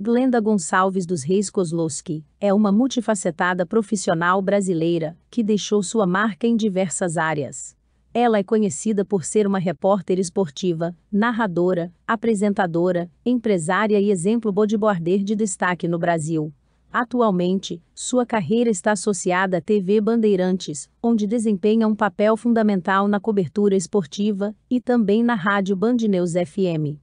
Glenda Gonçalves dos Reis Kozlowski é uma multifacetada profissional brasileira que deixou sua marca em diversas áreas. Ela é conhecida por ser uma repórter esportiva, narradora, apresentadora, empresária e exemplo bodyboarder de destaque no Brasil. Atualmente, sua carreira está associada à TV Bandeirantes, onde desempenha um papel fundamental na cobertura esportiva, e também na rádio Band News FM.